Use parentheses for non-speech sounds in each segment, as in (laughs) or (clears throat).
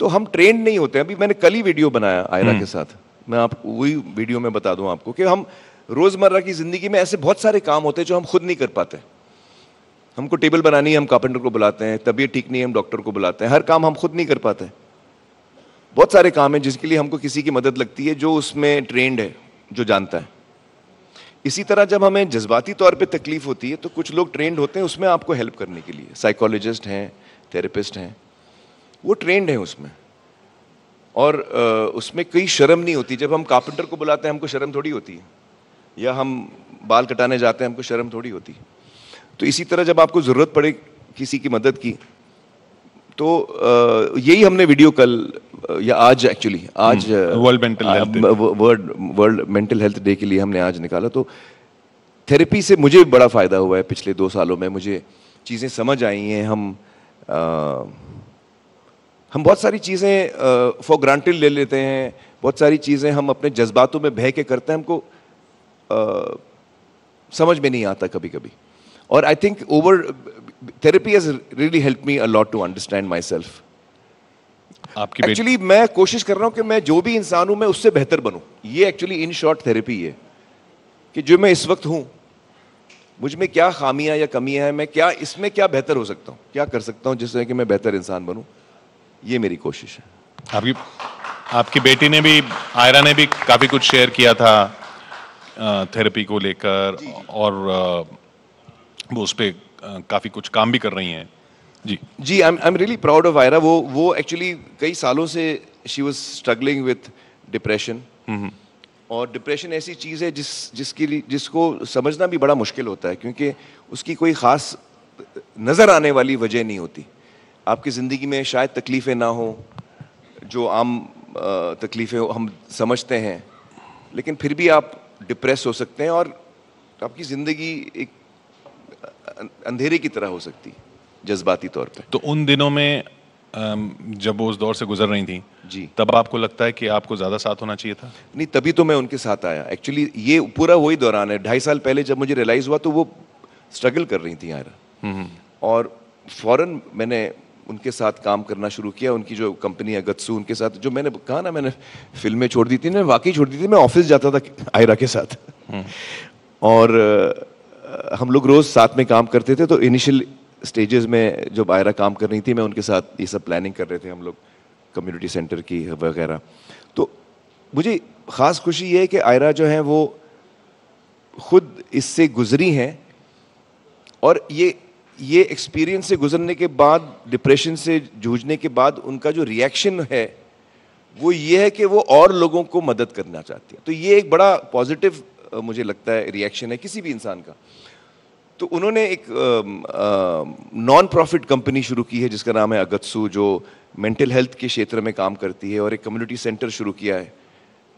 तो हम ट्रेंड नहीं होते अभी मैंने कल ही वीडियो बनाया आयरा के हम्म। साथ मैं आप वही वीडियो में बता दूं आपको कि हम रोजमर्रा की जिंदगी में ऐसे बहुत सारे काम होते हैं जो हम खुद नहीं कर पाते हमको टेबल बनानी है हम कार्पेंटर को बुलाते हैं तबीयत ठीक नहीं है हम डॉक्टर को बुलाते हैं हर काम हम खुद नहीं कर पाते बहुत सारे काम हैं जिसके लिए हमको किसी की मदद लगती है जो उसमें ट्रेंड है जो जानता है इसी तरह जब हमें जज्बाती तौर पे तकलीफ होती है तो कुछ लोग ट्रेंड होते हैं उसमें आपको हेल्प करने के लिए साइकोलॉजिस्ट हैं थेरेपिस्ट हैं वो ट्रेंड है उसमें और उसमें कई शर्म नहीं होती जब हम कारपेंटर को बुलाते हैं हमको शर्म थोड़ी होती है या हम बाल कटाने जाते हैं हमको शर्म थोड़ी होती है तो इसी तरह जब आपको ज़रूरत पड़े किसी की मदद की तो यही हमने वीडियो कल या आज एक्चुअली आज world mental world world mental health day के लिए हमने आज निकाला तो थेरेपी से मुझे बड़ा फ़ायदा हुआ है पिछले दो सालों में मुझे चीज़ें समझ आई हैं हम आ, हम बहुत सारी चीज़ें फॉर ग्रांटेड ले लेते हैं बहुत सारी चीज़ें हम अपने जज्बातों में बह के करते हैं हमको आ, समझ में नहीं आता कभी कभी और I think over therapy has really help me a lot to understand my self actually मैं कोशिश कर रहा हूँ कि मैं जो भी इंसान हूँ मैं उससे बेहतर बनूँ ये एक्चुअली इन शॉर्ट थेरेपी है कि जो मैं इस वक्त हूँ मुझ में क्या खामियाँ या कमियाँ हैं मैं क्या इसमें क्या बेहतर हो सकता हूँ क्या कर सकता हूँ जिससे कि मैं बेहतर इंसान बनूँ ये मेरी कोशिश है आपकी आपकी बेटी ने भी आयरा ने भी काफ़ी कुछ शेयर किया था थेरेपी को लेकर और वो उस पर काफ़ी कुछ काम भी कर रही हैं जी जी I I am really proud of Ira वो वो एक्चुअली कई सालों से she was struggling with depression और डिप्रेशन ऐसी चीज़ है जिस जिसकी जिसको समझना भी बड़ा मुश्किल होता है क्योंकि उसकी कोई ख़ास नज़र आने वाली वजह नहीं होती आपकी ज़िंदगी में शायद तकलीफ़ें ना हों जो आम तकलीफ़ें हम समझते हैं लेकिन फिर भी आप डिप्रेस हो सकते हैं और आपकी ज़िंदगी एक अंधेरे की तरह हो सकती जज्बाती तौर पे तो उन दिनों में जब वो उस दौर से गुजर रही थी जी तब आपको लगता है कि आपको ज़्यादा साथ होना चाहिए था नहीं तभी तो मैं उनके साथ आया एक्चुअली ये पूरा वही दौरान है ढाई साल पहले जब मुझे रियलाइज़ हुआ तो वो स्ट्रगल कर रही थी यार हम्म, हम्म। और फ़ौरन मैंने उनके साथ काम करना शुरू किया उनकी जो कंपनी है गत्सू उनके साथ जो मैंने कहा ना मैंने फिल्में छोड़ दी थी मैं वाकई छोड़ दी थी मैं ऑफिस जाता था आयरा के साथ हम्म। और हम लोग रोज़ साथ में काम करते थे तो इनिशियल स्टेजेस में जब आयरा काम कर रही थी मैं उनके साथ ये सब प्लानिंग कर रहे थे हम लोग कम्युनिटी सेंटर की वगैरह तो मुझे ख़ास खुशी ये है कि आयरा जो है वो खुद इससे गुजरी हैं और ये ये एक्सपीरियंस से गुजरने के बाद डिप्रेशन से जूझने के बाद उनका जो रिएक्शन है वो ये है कि वो और लोगों को मदद करना चाहती है तो ये एक बड़ा पॉजिटिव मुझे लगता है रिएक्शन है किसी भी इंसान का तो उन्होंने एक नॉन प्रॉफिट कंपनी शुरू की है जिसका नाम है अगत्सू जो मेंटल हेल्थ के क्षेत्र में काम करती है और एक कम्युनिटी सेंटर शुरू किया है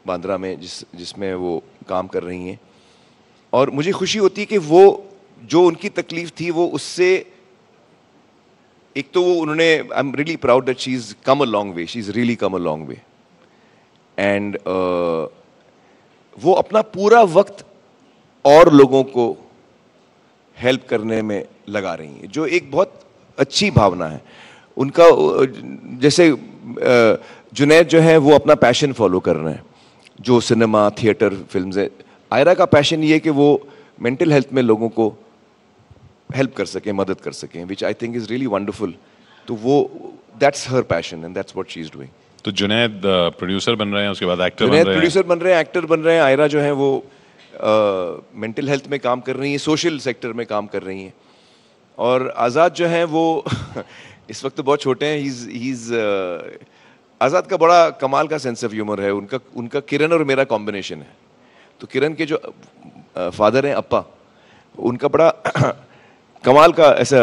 बांद्रा में जिस जिसमें वो काम कर रही हैं और मुझे खुशी होती है कि वो जो उनकी तकलीफ थी वो उससे एक तो वो उन्होंने I am really proud that she is come a long way she is really come a long way and वो अपना पूरा वक्त और लोगों को हेल्प करने में लगा रही हैं जो एक बहुत अच्छी भावना है उनका जैसे जुनैद जो है वो अपना पैशन फॉलो कर रहे हैं जो सिनेमा थिएटर फिल्म है आयरा का पैशन ये है कि वो मेंटल हेल्थ में लोगों को हेल्प कर सकें मदद कर सकें which I think is really wonderful तो वो that's her passion and that's what she is doing तो जुनेद प्रोड्यूसर uh, बन रहे हैं उसके बाद एक्टर बन रहे हैं प्रोड्यूसर बन रहे हैं एक्टर बन रहे हैं आयरा जो है वो मेंटल uh, हेल्थ में काम कर रही हैं सोशल सेक्टर में काम कर रही हैं और आज़ाद जो हैं वो (laughs) इस वक्त तो बहुत छोटे हैं हीज हीज आज़ाद का बड़ा कमाल का सेंस ऑफ ह्यूमर है उनका उनका किरण और मेरा कॉम्बिनेशन है तो किरण के जो फादर uh, हैं अप्पा उनका बड़ा (clears throat) कमाल का ऐसा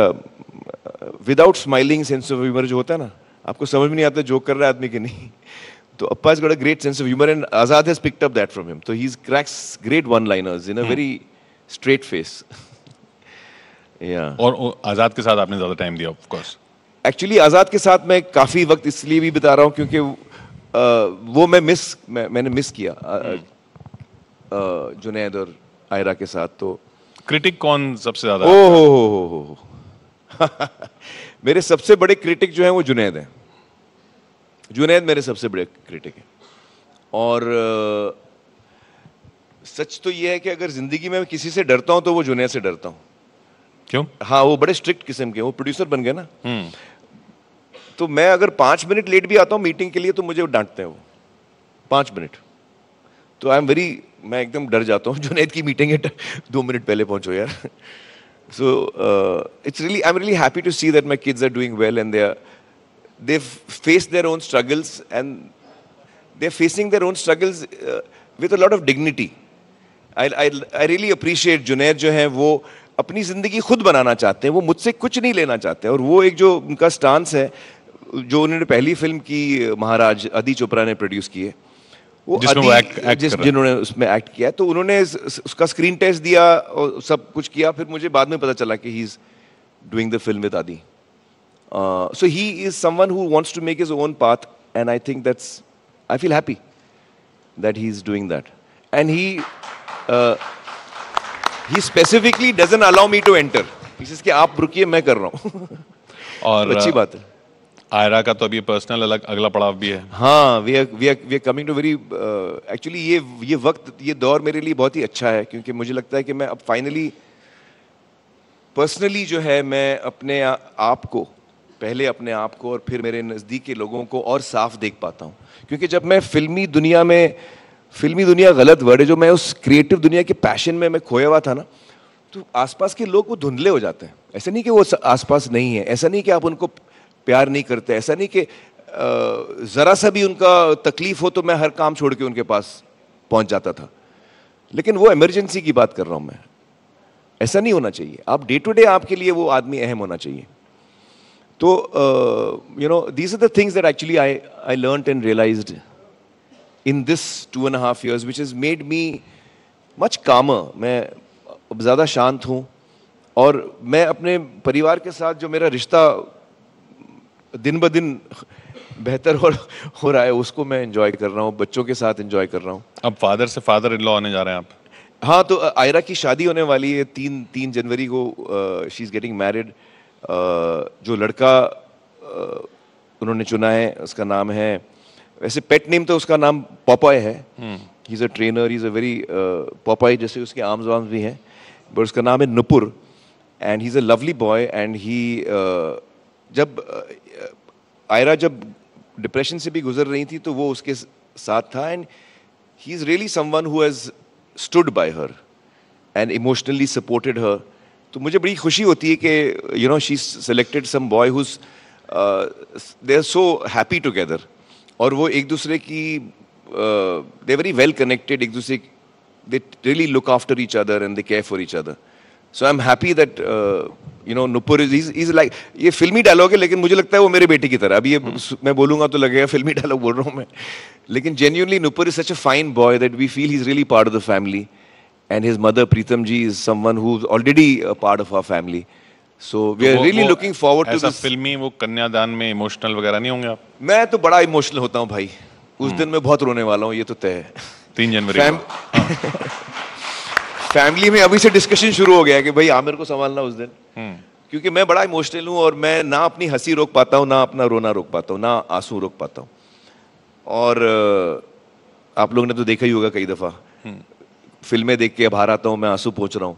without smiling sense of humour जो होता है ना आपको समझ में नहीं आता जोक कर रहा है आदमी कि नहीं तो Appa is got a great sense of humour and Azad has picked up that from him तो he is cracks great one liners in a very straight face या और आजाद के साथ आपने ज्यादा टाइम दिया ऑफ कोर्स एक्चुअली आजाद के साथ मैं काफी वक्त इसलिए भी बता रहा हूँ क्योंकि वो मैं मिस मैं, मैंने मिस किया जुनेद और आयरा के साथ तो क्रिटिक कौन सबसे ज्यादा ओ अच्छा हो हो हो हो (laughs) मेरे सबसे बड़े क्रिटिक जो हैं वो जुनेद हैं जुनेद मेरे सबसे बड़े क्रिटिक हैं और आ, सच तो ये है कि अगर ज़िंदगी में किसी से डरता हूं तो वो जुनेद से डरता हूं क्यों हाँ वो बड़े स्ट्रिक्ट किस्म के वो प्रोड्यूसर बन गए ना हम्म। तो मैं अगर पांच मिनट लेट भी आता हूँ मीटिंग के लिए तो मुझे डांटते हैं वो पांच मिनट तो आई एम वेरी मैं एकदम डर जाता हूँ (laughs) जुनेद की मीटिंग है दो मिनट पहले पहुँचो यार so it's really I am really happy to see that my kids are doing well and they they face their own struggles and they are facing their own struggles with lot of dignity I I really appreciate Junaid जो है वो अपनी ज़िंदगी खुद बनाना चाहते हैं वो मुझसे कुछ नहीं लेना चाहते और वो एक जो उनका स्टांस है जो उन्होंने पहली फिल्म की महाराज अदी चोपरा ने प्रोड्यूस की है जिसमें वो एक्ट, एक्ट जिस जिन्होंने उसमें एक्ट किया तो उन्होंने उसका स्क्रीन टेस्ट दिया और सब कुछ किया फिर मुझे बाद में पता चला कि he is doing the film with Adi so he is someone who wants to make his own path and I think that's I feel happy that he is doing that and he he specifically doesn't allow me to enter कि आप रुकिए मैं कर रहा हूँ और (laughs) अच्छी बात है आयरा का तो अभी पर्सनल अलग अगला पड़ाव भी है हाँ we are we are we are coming to very actually ये ये वक्त ये दौर मेरे लिए बहुत ही अच्छा है क्योंकि मुझे लगता है कि मैं अब फाइनली पर्सनली जो है मैं अपने आ, आप को पहले अपने आप को और फिर मेरे नज़दीक के लोगों को और साफ देख पाता हूँ क्योंकि जब मैं फिल्मी दुनिया में फिल्मी दुनिया गलत वर्ड है जो मैं उस क्रिएटिव दुनिया के पैशन में मैं खोया हुआ था ना तो आसपास के लोग वो धुंधले हो जाते हैं ऐसा नहीं कि वो आसपास नहीं है ऐसा नहीं कि आप उनको प्यार नहीं करते ऐसा नहीं कि ज़रा सा भी उनका तकलीफ हो तो मैं हर काम छोड़ के उनके पास पहुंच जाता था लेकिन वो इमरजेंसी की बात कर रहा हूं मैं ऐसा नहीं होना चाहिए आप डे टू डे आपके लिए वो आदमी अहम होना चाहिए तो you know these are the things that actually I I learn and realise in this two and half years which is made me much calm मैं ज़्यादा शांत हूँ और मैं अपने परिवार के साथ जो मेरा रिश्ता दिन ब दिन बेहतर हो, हो रहा है उसको मैं इंजॉय कर रहा हूँ बच्चों के साथ इंजॉय कर रहा हूँ अब फादर से फादर इन लॉ आने जा रहे हैं आप हाँ तो आयरा की शादी होने वाली है तीन तीन जनवरी को शी इज़ गेटिंग मैरिड जो लड़का uh, उन्होंने चुना है उसका नाम है वैसे पेट नेम तो उसका नाम पॉपाय है he hmm. Is a trainer is a very Popeye जैसे उसके आर्म्स वाम्स भी हैं बट उसका नाम है Nupur and he is a lovely boy and he जब आयरा जब डिप्रेशन से भी गुजर रही थी तो वो उसके साथ था and he is really someone who has stood by her and emotionally supported her तो मुझे बड़ी खुशी होती है कि you know she selected some boy whose they are so happy together और वो एक दूसरे की दे वेरी वेल कनेक्टेड एक दूसरे they really look after each other and they care for each other so I am happy that you know Nupur is is like ये फिल्मी dialogue है लेकिन मुझे लगता है वो मेरे बेटे की तरह अभी ये hmm. मैं बोलूंगा तो लगेगा फिल्मी डायलॉग बोल रहा हूँ मैं लेकिन genuinely Nupur is such a fine boy that we feel is really part of the family and his mother Pritam ji is someone who is already part of our family so we are really looking forward to this फिल्मी वो कन्यादान में emotional वगैरह नहीं होंगे आप मैं तो बड़ा इमोशनल होता हूँ भाई उस hmm. दिन मैं बहुत रोने वाला हूँ ये तो तय है तीन जनवरी हाँ। (laughs) फैमिली में अभी से डिस्कशन शुरू हो गया कि भाई आमिर को संभालना उस दिन हम्म। क्योंकि मैं बड़ा इमोशनल हूँ और मैं ना अपनी हंसी रोक पाता हूँ ना अपना रोना रोक पाता हूँ ना आंसू रोक पाता हूँ और आप लोग ने तो देखा ही होगा कई दफ़ा हम्म। फिल्में देख के बाहर आता हूँ मैं आंसू पहुँच रहा हूँ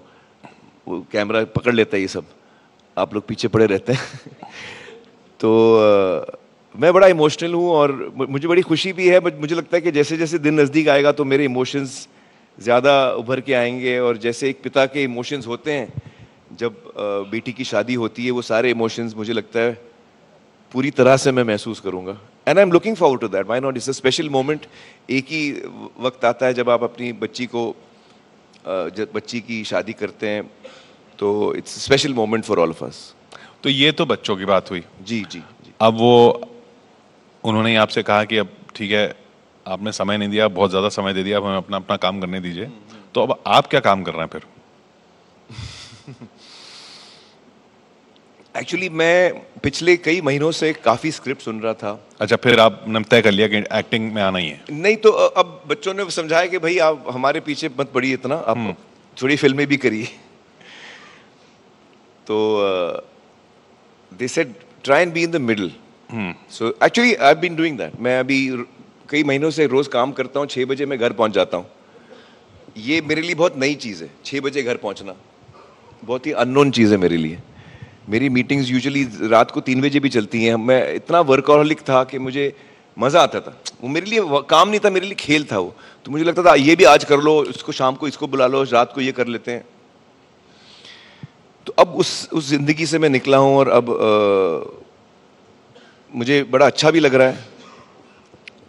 वो कैमरा पकड़ लेता है ये सब आप लोग पीछे पड़े रहते हैं (laughs) तो मैं बड़ा इमोशनल हूँ और मुझे बड़ी खुशी भी है मुझे लगता है कि जैसे जैसे दिन नज़दीक आएगा तो मेरे इमोशंस ज़्यादा उभर के आएंगे और जैसे एक पिता के इमोशंस होते हैं जब बेटी की शादी होती है वो सारे इमोशंस मुझे लगता है पूरी तरह से मैं महसूस करूँगा and I am looking for to that why not it's a special moment एक ही वक्त आता है जब आप अपनी बच्ची को जब बच्ची की शादी करते हैं तो it's special moment for all of us तो ये तो बच्चों की बात हुई जी जी, जी. अब वो उन्होंने आपसे कहा कि अब ठीक है आपने समय नहीं दिया बहुत ज़्यादा समय दे दिया अब हमें अपना अपना काम करने दीजिए तो अब आप क्या काम कर रहे हैं फिर एक्चुअली (laughs) मैं पिछले कई महीनों से काफ़ी स्क्रिप्ट सुन रहा था अच्छा फिर आप तय कर लिया कि एक्टिंग में आना ही है नहीं तो अब बच्चों ने समझाया कि भाई आप हमारे पीछे मत पड़िए इतना आप हम्म। थोड़ी फिल्में भी करिए (laughs) तो they said try and be in the middle so actually I been doing that मैं अभी कई महीनों से रोज़ काम करता हूँ छः बजे मैं घर पहुँच जाता हूँ ये मेरे लिए बहुत नई चीज़ है छः बजे घर पहुँचना बहुत ही अननोन चीज़ है मेरे लिए मेरी मीटिंग्स यूजुअली रात को तीन बजे भी चलती हैं मैं इतना वर्कहॉलिक था कि मुझे मज़ा आता था वो मेरे लिए काम नहीं था मेरे लिए खेल था वो तो मुझे लगता था ये भी आज कर लो इसको शाम को इसको बुला लो रात को ये कर लेते हैं तो अब उस उस ज़िंदगी से मैं निकला हूँ और अब आ, मुझे बड़ा अच्छा भी लग रहा है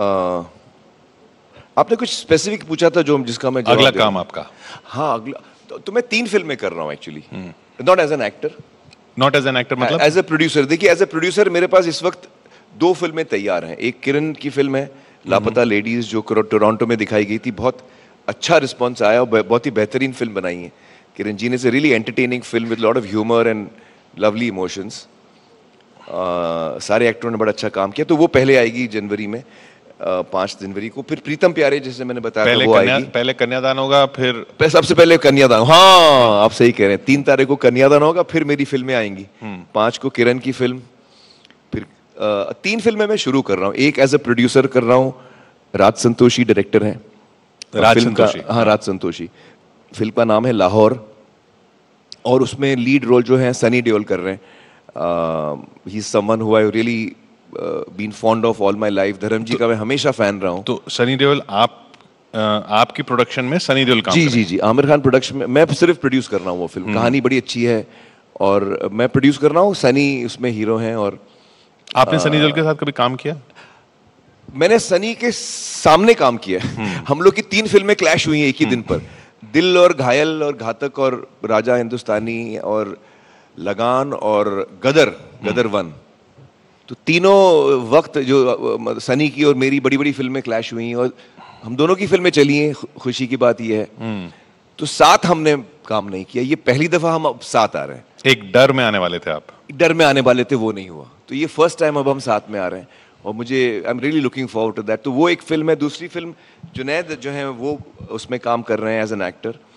आपने कुछ स्पेसिफिक पूछा था जो जिसका मैं अगला काम आपका हाँ अगला तो, तो मैं तीन फिल्में कर रहा हूँ actually not as an actor not as an actor मतलब एज ए प्रोड्यूसर देखिए एज ए प्रोड्यूसर मेरे पास इस वक्त दो फिल्में तैयार हैं एक किरण की फिल्म है हम्म। लापता लेडीज जो टोरंटो में दिखाई गई थी बहुत अच्छा रिस्पॉन्स आया और बहुत ही बेहतरीन फिल्म बनाई है किरण जी ने से really entertaining film with lot of humour and lovely emotions सारे एक्टरों ने बड़ा अच्छा काम किया तो वो पहले आएगी जनवरी में पांच जनवरी को फिर प्रीतम प्यारे जैसे मैंने बताया पहले वो कन्या, पहले कन्यादान होगा फिर सबसे पहले कन्यादान हाँ आप सही कह रहे हैं तीन तारीख को कन्यादान होगा फिर मेरी फिल्में आएंगी हम्म। पांच को किरण की फिल्म फिर आ, तीन फिल्में मैं शुरू कर रहा हूँ एक एज ए प्रोड्यूसर कर रहा हूँ राज संतोषी डायरेक्टर है राज फिल्म का हाँ राज संतोषी फिल्म का नाम है लाहौर और उसमें लीड रोल जो है सनी डियोल कर रहे हैं he someone who really been fond of all my life Dharma ji का मैं हमेशा फैन रहा हूँ तो सनी देओल तो आप Uh, आपकी प्रोडक्शन में सनी देओल काम जी जी जी आमिर खान प्रोडक्शन में मैं सिर्फ प्रोड्यूस कर रहा हूँ वो फिल्म हम्म। कहानी बड़ी अच्छी है और मैं प्रोड्यूस कर रहा हूँ सनी उसमें हीरो हैं और आपने सनी देओल uh, के साथ कभी काम किया मैंने सनी के सामने काम किया हम्म। हम लोग की तीन फिल्में क्लैश हुई हैं एक ही दिन हम्म। पर दिल और घायल और घातक और राजा हिंदुस्तानी और लगान और गदर गदर वन तो तीनों वक्त जो सनी की और मेरी बड़ी बड़ी फिल्में क्लैश हुई और हम दोनों की फिल्में चली हैं खुशी की बात यह है हम्म। तो साथ हमने काम नहीं किया ये पहली दफा हम अब साथ आ रहे हैं एक डर में आने वाले थे आप डर में आने वाले थे वो नहीं हुआ तो ये फर्स्ट टाइम अब हम साथ में आ रहे हैं और मुझे I am really looking forward to that तो वो एक फिल्म है दूसरी फिल्म जुनेद जो है वो उसमें काम कर रहे हैं एज एन एक्टर